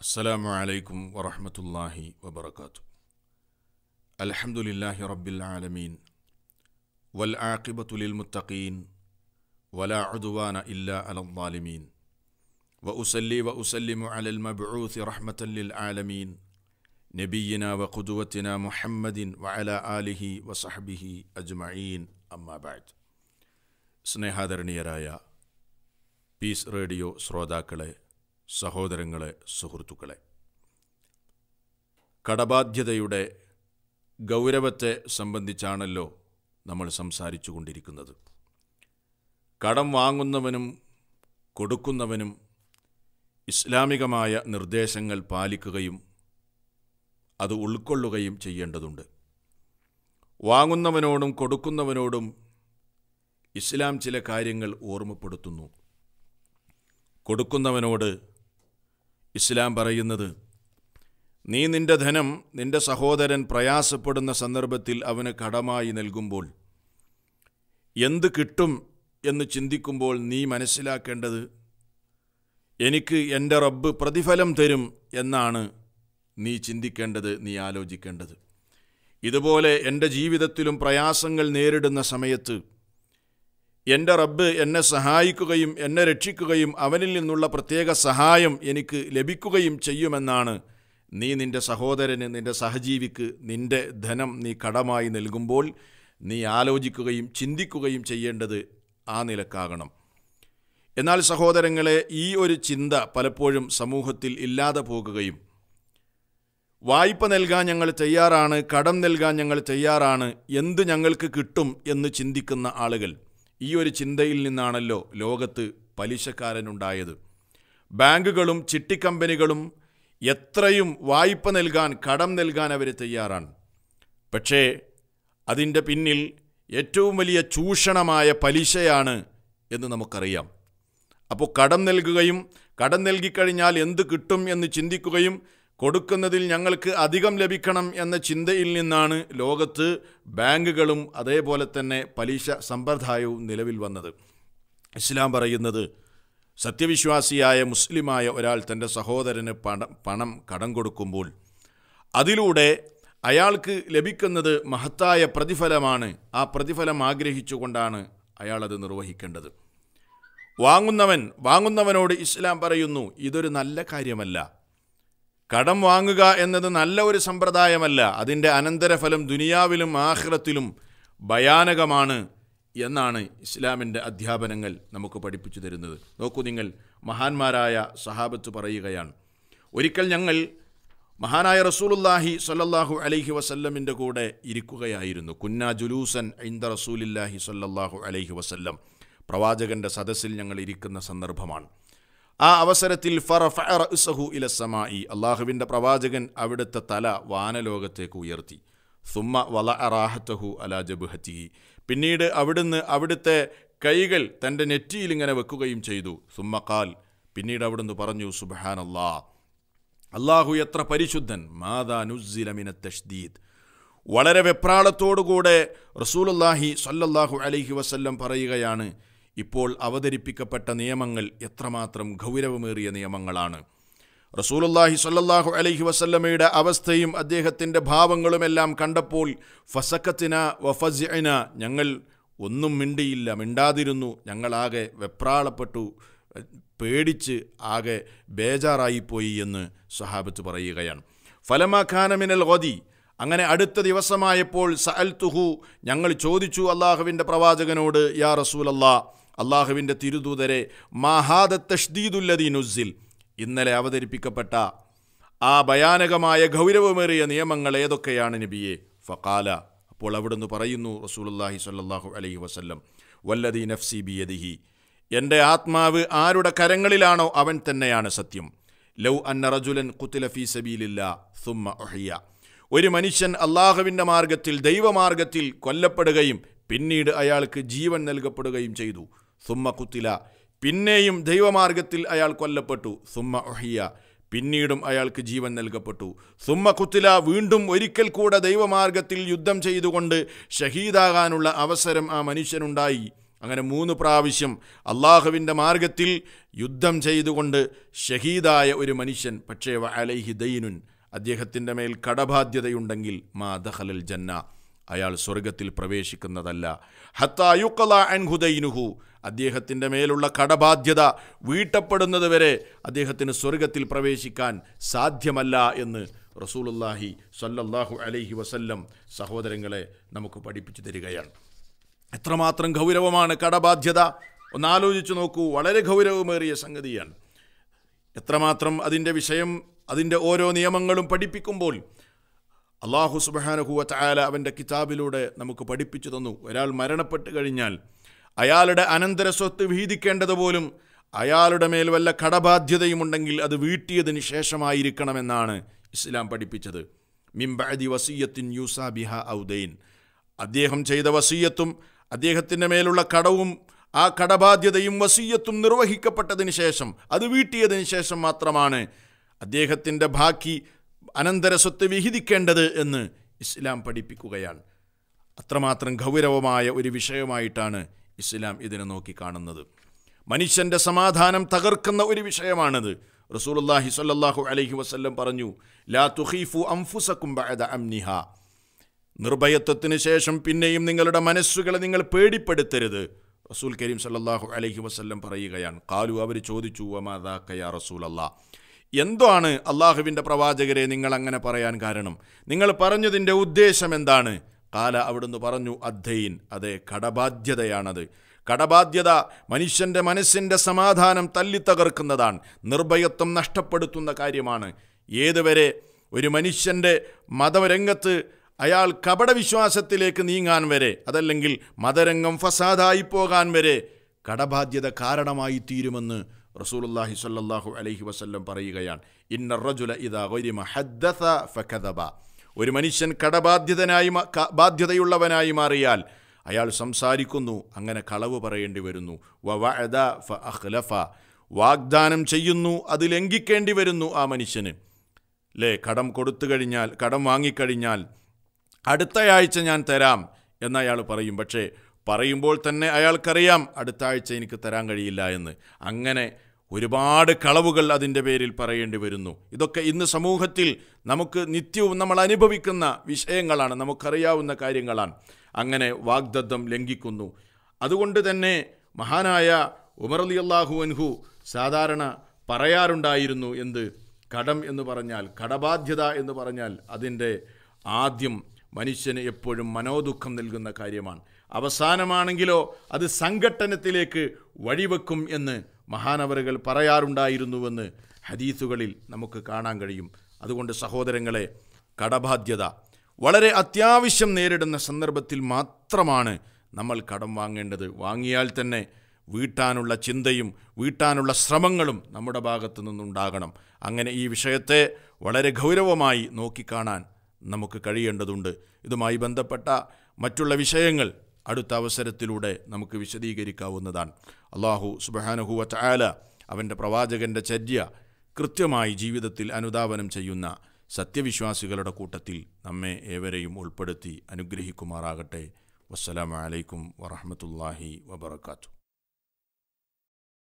السلام عليكم ورحمة الله وبركاته الحمد لله رب العالمين والعاقبة للمتقين ولا عدوان إلا على الظالمين وأسلي وأسلم على المبعوث رحمة للعالمين نبينا وقدوتنا محمد وعلى آله وصحبه أجمعين أما بعد سنة هذا സ്നേഹാദരണീയരായ piece radio ശ്രോതാക്കളെ സഹോദരങ്ങളെ സുഹൃത്തുക്കളെ കടബാധ്യതയുടെ ഗൗരവത്തെ സംബന്ധിച്ചാണല്ലോ നമ്മൾ സംസാരിച്ചു കൊണ്ടിരിക്കുന്നത് കടം വാങ്ങുന്നവനും കൊടുക്കുന്നവനും ഇസ്ലാമികമായ നിർദ്ദേശങ്ങൾ പാലിക്കുകയും അത് ഉൾക്കൊള്ളുകയും ചെയ്യേണ്ടതുണ്ട് വാങ്ങുന്നവനോടും കൊടുക്കുന്നവനോടും ഇസ്ലാം ചില കാര്യങ്ങൾ ഓർമ്മപ്പെടുത്തുന്നു കൊടുക്കുന്നവനോട് ഇസ്ലാം പറയുന്നത് നീ നിന്റെ ധനം നിന്റെ സഹോദരൻ പ്രയാസപ്പെടുന്ന സന്ദർഭത്തിൽ അവന് കടമായി നൽകുമ്പോൾ എന്ത് കിട്ടും എന്ന് ചിന്തിക്കുമ്പോൾ നീ മനസ്സിലാക്കേണ്ടത് എനിക്ക് എൻ്റെ റബ്ബ് പ്രതിഫലം തരും എന്നാണ് നീ ചിന്തിക്കേണ്ടത് നീ ആലോചിക്കേണ്ടത് ഇതുപോലെ എൻ്റെ ജീവിതത്തിലും പ്രയാസങ്ങൾ നേരിടുന്ന സമയത്ത് എൻ്റെ റബ്ബ് എന്നെ സഹായിക്കുകയും എന്നെ രക്ഷിക്കുകയും അവനിൽ നിന്നുള്ള പ്രത്യേക സഹായം എനിക്ക് ലഭിക്കുകയും ചെയ്യുമെന്നാണ് നീ നിൻ്റെ സഹോദരന് നിൻ്റെ സഹജീവിക്ക് നിൻ്റെ ധനം നീ കടമായി നൽകുമ്പോൾ നീ ആലോചിക്കുകയും ചിന്തിക്കുകയും ചെയ്യേണ്ടത് ആ നിലക്കാകണം എന്നാൽ സഹോദരങ്ങളെ ഈ ഒരു ചിന്ത പലപ്പോഴും സമൂഹത്തിൽ ഇല്ലാതെ പോകുകയും വായ്പ നൽകാൻ ഞങ്ങൾ തയ്യാറാണ് കടം നൽകാൻ ഞങ്ങൾ തയ്യാറാണ് എന്ത് ഞങ്ങൾക്ക് കിട്ടും എന്ന് ചിന്തിക്കുന്ന ആളുകൾ ഈ ഒരു ചിന്തയിൽ നിന്നാണല്ലോ ലോകത്ത് പലിശക്കാരനുണ്ടായത് ബാങ്കുകളും ചിട്ടിക്കമ്പനികളും എത്രയും വായ്പ നൽകാൻ കടം നൽകാൻ അവർ തയ്യാറാണ് പക്ഷേ അതിൻ്റെ പിന്നിൽ ഏറ്റവും വലിയ ചൂഷണമായ പലിശയാണ് എന്ന് നമുക്കറിയാം അപ്പോൾ കടം നൽകുകയും കടം നൽകിക്കഴിഞ്ഞാൽ എന്ത് കിട്ടും എന്ന് ചിന്തിക്കുകയും കൊടുക്കുന്നതിൽ ഞങ്ങൾക്ക് അധികം ലഭിക്കണം എന്ന ചിന്തയിൽ നിന്നാണ് ലോകത്ത് ബാങ്കുകളും അതേപോലെ തന്നെ പലിശ സമ്പ്രദായവും നിലവിൽ വന്നത് ഇസ്ലാം പറയുന്നത് സത്യവിശ്വാസിയായ മുസ്ലിമായ ഒരാൾ തൻ്റെ സഹോദരന് പണം പണം കടം കൊടുക്കുമ്പോൾ അതിലൂടെ അയാൾക്ക് ലഭിക്കുന്നത് മഹത്തായ പ്രതിഫലമാണ് ആ പ്രതിഫലം ആഗ്രഹിച്ചുകൊണ്ടാണ് അയാളത് നിർവഹിക്കേണ്ടത് വാങ്ങുന്നവൻ വാങ്ങുന്നവനോട് ഇസ്ലാം പറയുന്നു ഇതൊരു നല്ല കാര്യമല്ല കടം വാങ്ങുക എന്നത് നല്ല ഒരു സമ്പ്രദായമല്ല അതിൻ്റെ അനന്തരഫലം ദുനിയാവിലും ആഹ്ലത്തിലും ഭയാനകമാണ് എന്നാണ് ഇസ്ലാമിൻ്റെ അധ്യാപനങ്ങൾ നമുക്ക് പഠിപ്പിച്ചു തരുന്നത് നോക്കൂ നിങ്ങൾ മഹാന്മാരായ സഹാബത്ത് പറയുകയാണ് ഒരിക്കൽ ഞങ്ങൾ മഹാനായ റസൂലുല്ലാഹി സല്ലാഹു അലൈഹി വസല്ലമിൻ്റെ കൂടെ ഇരിക്കുകയായിരുന്നു കുന്ന ജുലൂസൻ ഇന്ദ റസൂലില്ലാഹി സല്ലാഹു അലൈഹി വസല്ലം പ്രവാചകൻ്റെ സദസ്സിൽ ഞങ്ങൾ ഇരിക്കുന്ന സന്ദർഭമാണ് ആ അവസരത്തിൽ അള്ളാഹുവിൻ്റെ പ്രവാചകൻ അവിടുത്തെ തല വാനലോകത്തേക്ക് ഉയർത്തി സുമ്മ വല അറാഹത്തഹു അലാ ജബ്ഹത്തി പിന്നീട് അവിടുന്ന് അവിടുത്തെ കൈകൾ തൻ്റെ നെറ്റിയിൽ ഇങ്ങനെ വെക്കുകയും ചെയ്തു സുമ്മക്കാൽ പിന്നീട് അവിടുന്ന് പറഞ്ഞു സുബഹാനല്ലാ അള്ളാഹു എത്ര പരിശുദ്ധൻ മാതാ നുസിലമിന തഷ്ദീദ് വളരെ വെപ്രാളത്തോടുകൂടെ റസൂലുല്ലാഹി സല്ലാഹു അലൈഹി വസല്ലം പറയുകയാണ് ഇപ്പോൾ അവതരിപ്പിക്കപ്പെട്ട നിയമങ്ങൾ എത്രമാത്രം ഗൗരവമേറിയ നിയമങ്ങളാണ് റസൂലുല്ലാഹി സല്ലാഹു അലഹി വസല്ലമയുടെ അവസ്ഥയും അദ്ദേഹത്തിൻ്റെ ഭാവങ്ങളുമെല്ലാം കണ്ടപ്പോൾ ഫസക്കത്തിന വഫസിന ഞങ്ങൾ ഒന്നും മിണ്ടിയില്ല മിണ്ടാതിരുന്നു ഞങ്ങളാകെ വെപ്രാളപ്പെട്ടു പേടിച്ച് ആകെ ബേജാറായിപ്പോയി എന്ന് സഹാബത്ത് പറയുകയാണ് ഫലമാ ഖാനമിനൽ ഗതി അങ്ങനെ അടുത്ത ദിവസമായപ്പോൾ സഅൽ തുഹു ഞങ്ങൾ ചോദിച്ചു അള്ളാഹുവിൻ്റെ പ്രവാചകനോട് യാ റസൂലല്ലാ അള്ളാഹുവിൻ്റെ തിരുദൂതരെ മഹാദ തഷ്ദീദുല്ലദീനുസിൽ ഇന്നലെ അവതരിപ്പിക്കപ്പെട്ട ആ ഭയാനകമായ ഗൗരവമേറിയ നിയമങ്ങൾ ഏതൊക്കെയാണ് നബിയെ ഫക്കാല അപ്പോൾ അവിടുന്ന് പറയുന്നു റസൂലുല്ലാഹി സല്ലാഹു അലൈഹി വസല്ലം വല്ലദീ നഫ്സി യദിഹി എൻ്റെ ആത്മാവ് ആരുടെ കരങ്ങളിലാണോ അവൻ തന്നെയാണ് സത്യം ലൗ അന്ന റജുലൻ കുത്തില ഫീ സബീലില്ല സുമ്മ ഒഹിയ ഒരു മനുഷ്യൻ അള്ളാഹുവിൻ്റെ മാർഗത്തിൽ ദൈവമാർഗത്തിൽ കൊല്ലപ്പെടുകയും പിന്നീട് അയാൾക്ക് ജീവൻ നൽകപ്പെടുകയും ചെയ്തു സുമ്മ കുത്തില പിന്നെയും ദൈവമാർഗത്തിൽ അയാൾ കൊല്ലപ്പെട്ടു സുമ്മ ഒഹിയ പിന്നീടും അയാൾക്ക് ജീവൻ നൽകപ്പെട്ടു സുമ്മ കുത്തില വീണ്ടും ഒരിക്കൽ കൂടെ ദൈവമാർഗത്തിൽ യുദ്ധം ചെയ്തുകൊണ്ട് ഷഹീദാകാനുള്ള അവസരം ആ മനുഷ്യനുണ്ടായി അങ്ങനെ മൂന്ന് പ്രാവശ്യം അള്ളാഹുവിൻ്റെ മാർഗത്തിൽ യുദ്ധം ചെയ്തുകൊണ്ട് ഷഹീദായ ഒരു മനുഷ്യൻ പക്ഷേ അലൈഹി ദൈനുൻ അദ്ദേഹത്തിൻ്റെ മേൽ കടബാധ്യതയുണ്ടെങ്കിൽ മാ ദഹലൽ ജന്ന അയാൾ സ്വർഗത്തിൽ പ്രവേശിക്കുന്നതല്ല ഹത്താ അൻഹുദൈനുഹു അദ്ദേഹത്തിൻ്റെ മേലുള്ള കടബാധ്യത വീട്ടപ്പെടുന്നതുവരെ അദ്ദേഹത്തിന് സ്വർഗത്തിൽ പ്രവേശിക്കാൻ സാധ്യമല്ല എന്ന് റസൂലുല്ലാഹി സല്ലല്ലാഹു അലൈഹി വസല്ലം സഹോദരങ്ങളെ നമുക്ക് പഠിപ്പിച്ചു തരികയാണ് എത്രമാത്രം ഗൗരവമാണ് കടബാധ്യത ഒന്നാലോചിച്ച് നോക്കൂ വളരെ ഗൗരവമേറിയ സംഗതിയാണ് എത്രമാത്രം അതിൻ്റെ വിഷയം അതിൻ്റെ ഓരോ നിയമങ്ങളും പഠിപ്പിക്കുമ്പോൾ അള്ളാഹു സുബാനഹുവ ചായാല അവൻ്റെ കിതാബിലൂടെ നമുക്ക് പഠിപ്പിച്ചു തന്നു ഒരാൾ മരണപ്പെട്ട് കഴിഞ്ഞാൽ അയാളുടെ അനന്തര സ്വത്ത് വിഹിതിക്കേണ്ടത് പോലും അയാളുടെ മേൽ വല്ല കടബാധ്യതയുമുണ്ടെങ്കിൽ അത് വീട്ടിയതിന് ശേഷമായിരിക്കണമെന്നാണ് ഇസ്ലാം പഠിപ്പിച്ചത് മിംബഅദി വസീയത്തിൻ യൂസാ ബിഹ ഔദൈൻ അദ്ദേഹം ചെയ്ത വസീയത്തും അദ്ദേഹത്തിൻ്റെ മേലുള്ള കടവും ആ കടബാധ്യതയും വസീയത്തും നിർവഹിക്കപ്പെട്ടതിന് ശേഷം അത് വീട്ടിയതിന് ശേഷം മാത്രമാണ് അദ്ദേഹത്തിൻ്റെ ബാക്കി അനന്തര സ്വത്ത് വിഹിതിക്കേണ്ടത് എന്ന് ഇസ്ലാം പഠിപ്പിക്കുകയാണ് അത്രമാത്രം ഗൗരവമായ ഒരു വിഷയമായിട്ടാണ് ഇസ്ലാം ഇതിനെ നോക്കി കാണുന്നത് മനുഷ്യൻ്റെ സമാധാനം തകർക്കുന്ന ഒരു വിഷയമാണിത് റസൂലുല്ലാഹി സ്വല്ലല്ലാഹു അലൈഹി വസല്ലം പറഞ്ഞു ലാ തുഹീഫു അംഫുസക്കും ബഅദ അംനിഹ നിർഭയത്വത്തിന് ശേഷം പിന്നെയും നിങ്ങളുടെ മനസ്സുകളെ നിങ്ങൾ പേടിപ്പെടുത്തരുത് റസൂൽ കരീം സല്ലാഹു അലൈഹി വസ്ല്ലം പറയുകയാണ് കാലു അവർ ചോദിച്ചു അമാദാക്കയാ റസൂൽ അല്ലാ എന്താണ് അള്ളാഹുവിൻ്റെ പ്രവാചകരെ നിങ്ങൾ അങ്ങനെ പറയാൻ കാരണം നിങ്ങൾ പറഞ്ഞതിൻ്റെ ഉദ്ദേശം എന്താണ് കാല അവിടുന്ന് പറഞ്ഞു അദ്ധൈൻ അതെ കടബാധ്യതയാണത് കടബാധ്യത മനുഷ്യൻ്റെ മനസ്സിൻ്റെ സമാധാനം തല്ലിത്തകർക്കുന്നതാണ് നിർഭയത്വം നഷ്ടപ്പെടുത്തുന്ന കാര്യമാണ് ഏതുവരെ ഒരു മനുഷ്യൻ്റെ മതരംഗത്ത് അയാൾ കപടവിശ്വാസത്തിലേക്ക് നീങ്ങാൻ വരെ അതല്ലെങ്കിൽ മതരംഗം ഫസാദായി പോകാൻ വരെ കടബാധ്യത കാരണമായി തീരുമെന്ന് റസൂലുല്ലാഹി സല്ലാഹു അലൈഹി വസ്ല്ലം പറയുകയാണ് ഇന്ന റജുല ഇതാ കഥബ ഒരു മനുഷ്യൻ കടബാധ്യതനായി ബാധ്യതയുള്ളവനായി മാറിയാൽ അയാൾ സംസാരിക്കുന്നു അങ്ങനെ കളവ് പറയേണ്ടി വരുന്നു വാഗ്ദാനം ചെയ്യുന്നു അത് ലംഘിക്കേണ്ടി വരുന്നു ആ മനുഷ്യന് ലേ കടം കൊടുത്തു കഴിഞ്ഞാൽ കടം വാങ്ങിക്കഴിഞ്ഞാൽ അടുത്തയാഴ്ച ഞാൻ തരാം എന്നയാൾ പറയും പക്ഷേ പറയുമ്പോൾ തന്നെ അയാൾക്കറിയാം അടുത്ത ആഴ്ച എനിക്ക് തരാൻ കഴിയില്ല എന്ന് അങ്ങനെ ഒരുപാട് കളവുകൾ അതിൻ്റെ പേരിൽ പറയേണ്ടി വരുന്നു ഇതൊക്കെ ഇന്ന് സമൂഹത്തിൽ നമുക്ക് നിത്യവും നമ്മൾ അനുഭവിക്കുന്ന വിഷയങ്ങളാണ് നമുക്കറിയാവുന്ന കാര്യങ്ങളാണ് അങ്ങനെ വാഗ്ദത്തം ലംഘിക്കുന്നു അതുകൊണ്ട് തന്നെ മഹാനായ ഉമർ അലി അള്ളാഹു അൻഹു സാധാരണ പറയാറുണ്ടായിരുന്നു എന്ത് കടം എന്ന് പറഞ്ഞാൽ കടബാധ്യത എന്ന് പറഞ്ഞാൽ അതിൻ്റെ ആദ്യം മനുഷ്യന് എപ്പോഴും മനോദുഃഖം നൽകുന്ന കാര്യമാണ് അവസാനമാണെങ്കിലോ അത് സംഘട്ടനത്തിലേക്ക് വഴിവെക്കും എന്ന് മഹാനവറുകൾ പറയാറുണ്ടായിരുന്നുവെന്ന് ഹദീസുകളിൽ നമുക്ക് കാണാൻ കഴിയും അതുകൊണ്ട് സഹോദരങ്ങളെ കടബാധ്യത വളരെ അത്യാവശ്യം നേരിടുന്ന സന്ദർഭത്തിൽ മാത്രമാണ് നമ്മൾ കടം വാങ്ങേണ്ടത് വാങ്ങിയാൽ തന്നെ വീട്ടാനുള്ള ചിന്തയും വീട്ടാനുള്ള ശ്രമങ്ങളും നമ്മുടെ ഭാഗത്തു നിന്നുണ്ടാകണം അങ്ങനെ ഈ വിഷയത്തെ വളരെ ഗൗരവമായി നോക്കിക്കാണാൻ നമുക്ക് കഴിയേണ്ടതുണ്ട് ഇതുമായി ബന്ധപ്പെട്ട മറ്റുള്ള വിഷയങ്ങൾ അടുത്ത അവസരത്തിലൂടെ നമുക്ക് വിശദീകരിക്കാവുന്നതാണ് അള്ളാഹു സുബഹാനഹുവ ആല അവൻ്റെ പ്രവാചകൻ്റെ ചര്യ കൃത്യമായി ജീവിതത്തിൽ അനുദാപനം ചെയ്യുന്ന സത്യവിശ്വാസികളുടെ കൂട്ടത്തിൽ നമ്മെ ഏവരെയും ഉൾപ്പെടുത്തി അനുഗ്രഹിക്കുമാറാകട്ടെ വസ്സലാമലൈക്കും വറഹമത്തല്ലാഹി വാത്തു